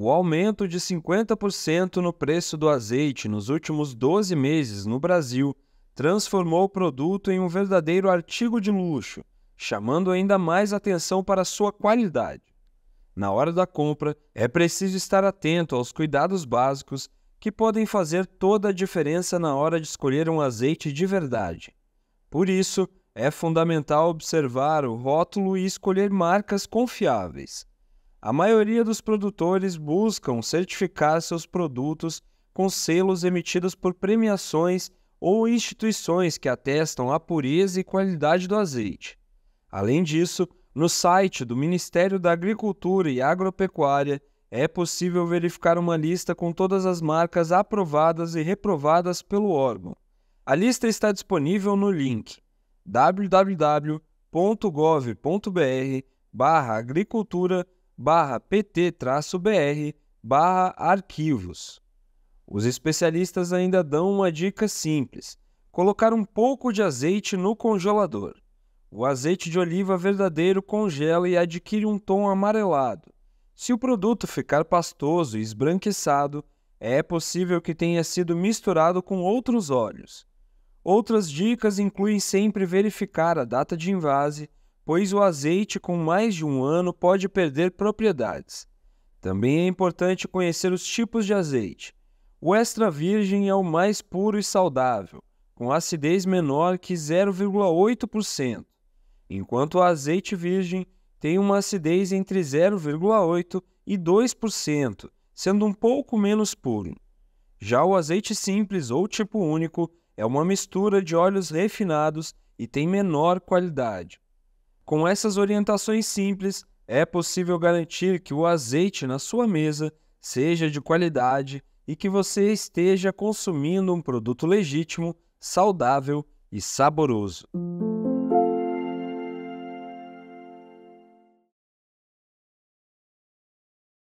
O aumento de 50% no preço do azeite nos últimos 12 meses no Brasil transformou o produto em um verdadeiro artigo de luxo, chamando ainda mais atenção para sua qualidade. Na hora da compra, é preciso estar atento aos cuidados básicos que podem fazer toda a diferença na hora de escolher um azeite de verdade. Por isso, é fundamental observar o rótulo e escolher marcas confiáveis. A maioria dos produtores buscam certificar seus produtos com selos emitidos por premiações ou instituições que atestam a pureza e qualidade do azeite. Além disso, no site do Ministério da Agricultura e Agropecuária é possível verificar uma lista com todas as marcas aprovadas e reprovadas pelo órgão. A lista está disponível no link www.gov.br/agricultura.com barra pt-br barra arquivos. Os especialistas ainda dão uma dica simples, colocar um pouco de azeite no congelador. O azeite de oliva verdadeiro congela e adquire um tom amarelado. Se o produto ficar pastoso e esbranquiçado, é possível que tenha sido misturado com outros óleos. Outras dicas incluem sempre verificar a data de invase, pois o azeite com mais de um ano pode perder propriedades. Também é importante conhecer os tipos de azeite. O extra virgem é o mais puro e saudável, com acidez menor que 0,8%, enquanto o azeite virgem tem uma acidez entre 0,8% e 2%, sendo um pouco menos puro. Já o azeite simples ou tipo único é uma mistura de óleos refinados e tem menor qualidade. Com essas orientações simples, é possível garantir que o azeite na sua mesa seja de qualidade e que você esteja consumindo um produto legítimo, saudável e saboroso.